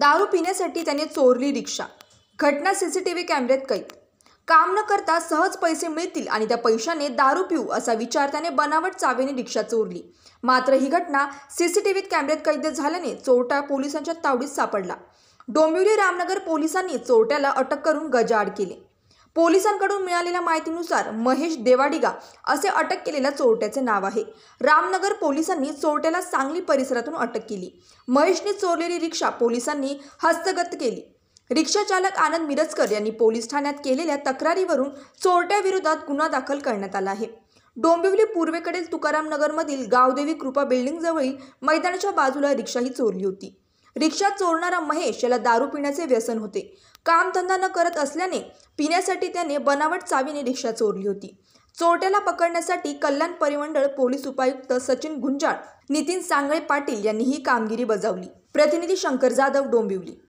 दारू पिण्यासाठी त्याने चोरली रिक्षा घटना सीसीटीव्ही कॅमेऱ्यात कैद काम न करता सहज पैसे मिळतील आणि त्या पैशाने दारू पिऊ असा विचार त्याने बनावट चावीने रिक्षा चोरली मात्र ही घटना सीसीटीव्हीत कॅमेऱ्यात कैद झाल्याने चोरटा पोलिसांच्या तावडीत सापडला डोंबिवली रामनगर पोलिसांनी चोरट्याला अटक करून गजाआड केले पोलिसांकडून मिळालेल्या माहितीनुसार महेश देवाडिगा असे अटक केलेल्या चोरट्याचे नाव आहे रामनगर पोलिसांनी चोरट्याला सांगली परिसरातून अटक केली महेशने चोरलेली रिक्षा पोलिसांनी हस्तगत केली रिक्षा चालक आनंद मिरजकर यांनी पोलीस ठाण्यात केलेल्या तक्रारीवरून चोरट्याविरोधात गुन्हा दाखल करण्यात आला आहे डोंबिवली पूर्वेकडील तुकाराम नगरमधील गावदेवी कृपा बिल्डिंगजवळील मैदानाच्या बाजूला रिक्षा ही चोरली होती रिक्षा चोरणारा महेश याला दारू पिण्याचे व्यसन होते कामधंदा न करत असल्याने पिण्यासाठी त्याने बनावट चावीने रिक्षा चोरली होती चोरट्याला पकडण्यासाठी कल्याण परिमंडळ पोलीस उपायुक्त सचिन गुंजाळ नितीन सांगळे पाटील यांनी ही कामगिरी बजावली प्रतिनिधी शंकर जाधव डोंबिवली